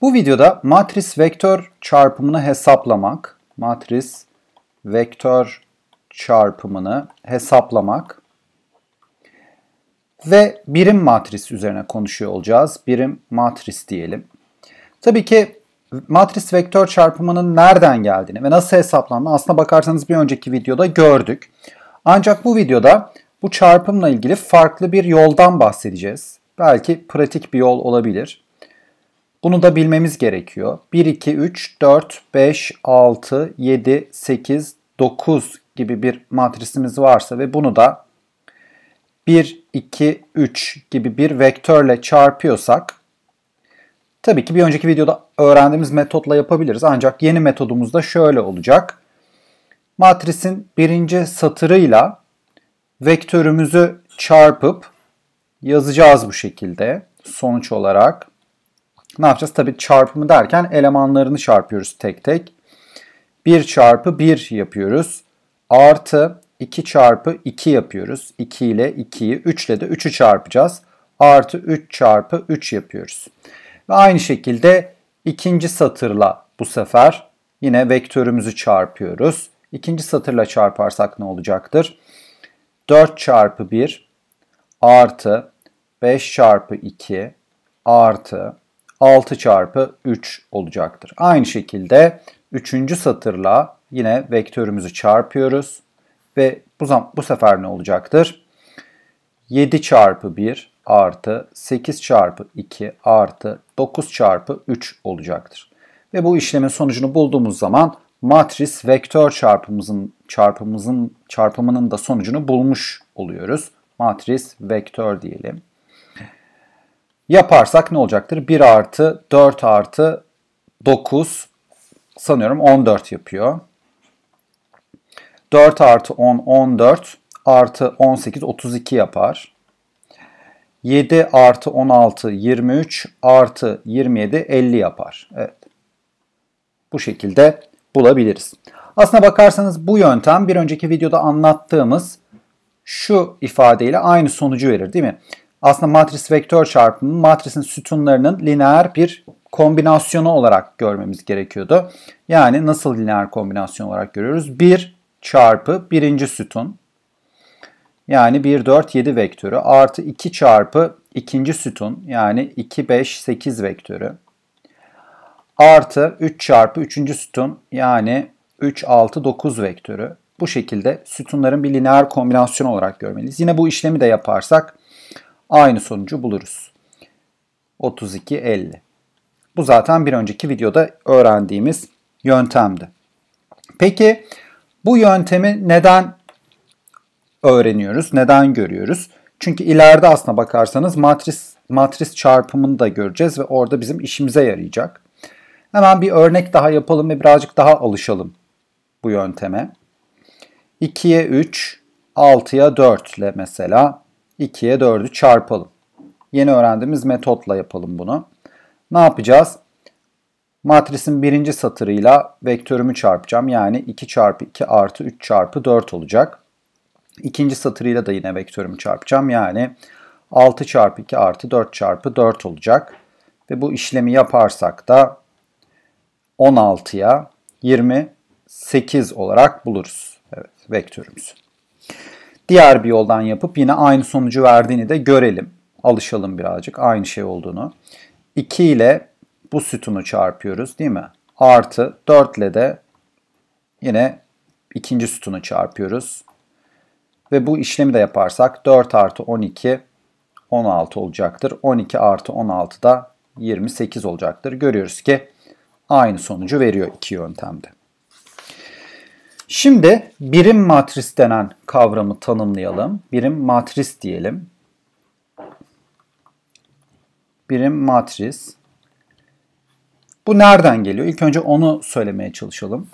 Bu videoda matris vektör çarpımını hesaplamak, matris vektör çarpımını hesaplamak ve birim matris üzerine konuşuyor olacağız. Birim matris diyelim. Tabii ki matris vektör çarpımının nereden geldiğini ve nasıl hesaplandığını aslına bakarsanız bir önceki videoda gördük. Ancak bu videoda bu çarpımla ilgili farklı bir yoldan bahsedeceğiz. Belki pratik bir yol olabilir. Bunu da bilmemiz gerekiyor. 1, 2, 3, 4, 5, 6, 7, 8, 9 gibi bir matrisimiz varsa ve bunu da 1, 2, 3 gibi bir vektörle çarpıyorsak tabii ki bir önceki videoda öğrendiğimiz metotla yapabiliriz. Ancak yeni metodumuzda şöyle olacak. Matrisin birinci satırıyla vektörümüzü çarpıp yazacağız bu şekilde sonuç olarak. Ne yapacağız? Tabii çarpımı derken elemanlarını çarpıyoruz tek tek. 1 çarpı 1 yapıyoruz. Artı 2 çarpı 2 yapıyoruz. 2 ile 2'yi 3 ile de 3'ü çarpacağız. Artı 3 çarpı 3 yapıyoruz. Ve aynı şekilde ikinci satırla bu sefer yine vektörümüzü çarpıyoruz. İkinci satırla çarparsak ne olacaktır? 4 çarpı 1 artı 5 çarpı 2 artı 6 çarpı 3 olacaktır. Aynı şekilde 3. satırla yine vektörümüzü çarpıyoruz. Ve bu, bu sefer ne olacaktır? 7 çarpı 1 artı 8 çarpı 2 artı 9 çarpı 3 olacaktır. Ve bu işlemin sonucunu bulduğumuz zaman matris vektör çarpımızın çarpımızın çarpımının da sonucunu bulmuş oluyoruz. Matris vektör diyelim. Yaparsak ne olacaktır? 1 artı 4 artı 9 sanıyorum 14 yapıyor. 4 artı 10 14 artı 18 32 yapar. 7 artı 16 23 artı 27 50 yapar. Evet. Bu şekilde bulabiliriz. Aslına bakarsanız bu yöntem bir önceki videoda anlattığımız şu ifadeyle aynı sonucu verir değil mi? aslında matris vektör çarpımı matrisin sütunlarının lineer bir kombinasyonu olarak görmemiz gerekiyordu. Yani nasıl lineer kombinasyon olarak görüyoruz? 1 çarpı birinci sütun yani 1, 4, 7 vektörü artı 2 çarpı ikinci sütun yani 2, 5, 8 vektörü artı 3 çarpı üçüncü sütun yani 3, 6, 9 vektörü bu şekilde sütunların bir lineer kombinasyon olarak görmeliyiz. Yine bu işlemi de yaparsak aynı sonucu buluruz. 32, 50. Bu zaten bir önceki videoda öğrendiğimiz yöntemdi. Peki bu yöntemi neden öğreniyoruz, neden görüyoruz? Çünkü ileride aslına bakarsanız matris matris çarpımını da göreceğiz ve orada bizim işimize yarayacak. Hemen bir örnek daha yapalım ve birazcık daha alışalım bu yönteme. 2'ye 3, 6'ya 4 ile mesela 2'ye 4'ü çarpalım. Yeni öğrendiğimiz metotla yapalım bunu. Ne yapacağız? Matrisin birinci satırıyla vektörümü çarpacağım. Yani 2 çarpı 2 artı 3 çarpı 4 olacak. İkinci satırıyla da yine vektörümü çarpacağım. Yani 6 çarpı 2 artı 4 çarpı 4 olacak. Ve bu işlemi yaparsak da 16'ya 28 olarak buluruz. Evet, vektörümüz diğer bir yoldan yapıp yine aynı sonucu verdiğini de görelim. Alışalım birazcık aynı şey olduğunu. 2 ile bu sütunu çarpıyoruz değil mi? Artı 4 ile de yine ikinci sütunu çarpıyoruz. Ve bu işlemi de yaparsak 4 artı 12 16 olacaktır. 12 artı 16 da 28 olacaktır. Görüyoruz ki aynı sonucu veriyor iki yöntemde. Şimdi birim matris denen kavramı tanımlayalım. Birim matris diyelim. Birim matris. Bu nereden geliyor? İlk önce onu söylemeye çalışalım.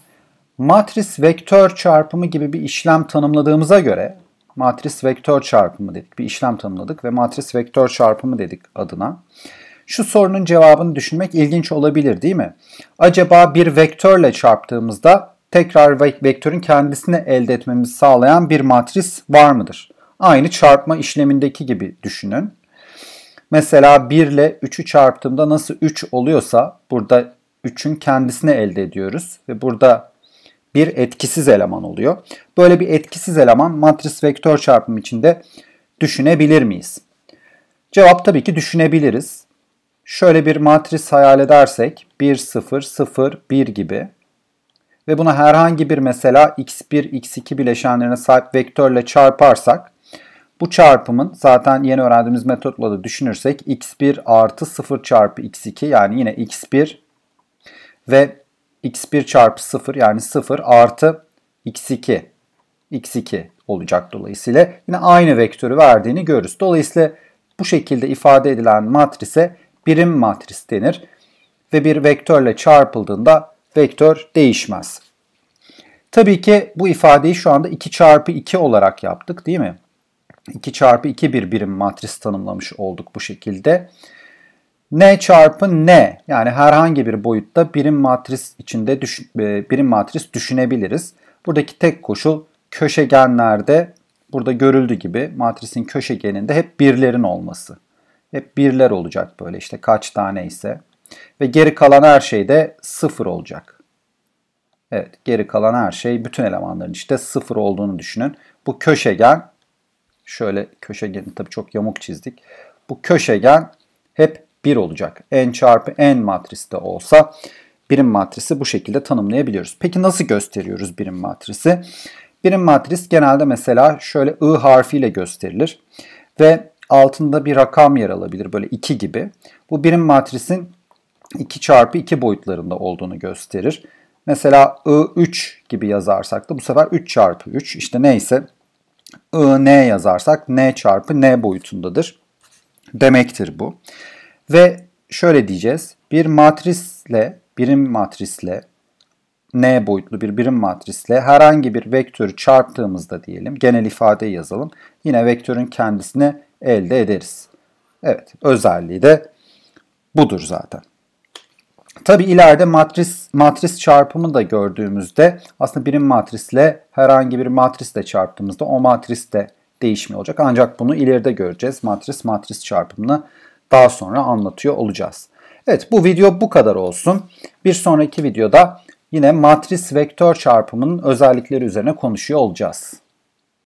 Matris vektör çarpımı gibi bir işlem tanımladığımıza göre matris vektör çarpımı dedik. Bir işlem tanımladık ve matris vektör çarpımı dedik adına. Şu sorunun cevabını düşünmek ilginç olabilir değil mi? Acaba bir vektörle çarptığımızda tekrar vektörün kendisini elde etmemizi sağlayan bir matris var mıdır? Aynı çarpma işlemindeki gibi düşünün. Mesela 1 ile 3'ü çarptığımda nasıl 3 oluyorsa burada 3'ün kendisini elde ediyoruz ve burada bir etkisiz eleman oluyor. Böyle bir etkisiz eleman matris vektör çarpımı içinde düşünebilir miyiz? Cevap tabii ki düşünebiliriz. Şöyle bir matris hayal edersek 1 0 0 1 gibi ve buna herhangi bir mesela x1, x2 bileşenlerine sahip vektörle çarparsak bu çarpımın zaten yeni öğrendiğimiz metotla da düşünürsek x1 artı 0 çarpı x2 yani yine x1 ve x1 çarpı 0 yani 0 artı x2 x2 olacak dolayısıyla yine aynı vektörü verdiğini görürüz. Dolayısıyla bu şekilde ifade edilen matrise birim matris denir ve bir vektörle çarpıldığında vektör değişmez. Tabii ki bu ifadeyi şu anda 2 çarpı 2 olarak yaptık değil mi? 2 çarpı 2 bir birim matris tanımlamış olduk bu şekilde. N çarpı N yani herhangi bir boyutta birim matris içinde düşün, e, birim matris düşünebiliriz. Buradaki tek koşul köşegenlerde burada görüldü gibi matrisin köşegeninde hep birlerin olması. Hep birler olacak böyle işte kaç tane ise ve geri kalan her şey de sıfır olacak. Evet geri kalan her şey bütün elemanların işte sıfır olduğunu düşünün. Bu köşegen şöyle köşegeni tabii çok yamuk çizdik. Bu köşegen hep 1 olacak. N çarpı N matrisi de olsa birim matrisi bu şekilde tanımlayabiliyoruz. Peki nasıl gösteriyoruz birim matrisi? Birim matris genelde mesela şöyle I harfiyle gösterilir ve altında bir rakam yer alabilir böyle 2 gibi. Bu birim matrisin 2 çarpı 2 boyutlarında olduğunu gösterir. Mesela I3 gibi yazarsak da bu sefer 3 çarpı 3 işte neyse i IN yazarsak N çarpı N boyutundadır demektir bu. Ve şöyle diyeceğiz. Bir matrisle, birim matrisle, n boyutlu bir birim matrisle herhangi bir vektörü çarptığımızda diyelim, genel ifadeyi yazalım. Yine vektörün kendisini elde ederiz. Evet, özelliği de budur zaten. Tabi ileride matris matris çarpımı da gördüğümüzde aslında birim matrisle herhangi bir matrisle çarptığımızda o matris de değişmiyor olacak. Ancak bunu ileride göreceğiz. Matris matris çarpımını daha sonra anlatıyor olacağız. Evet bu video bu kadar olsun. Bir sonraki videoda yine matris vektör çarpımının özellikleri üzerine konuşuyor olacağız.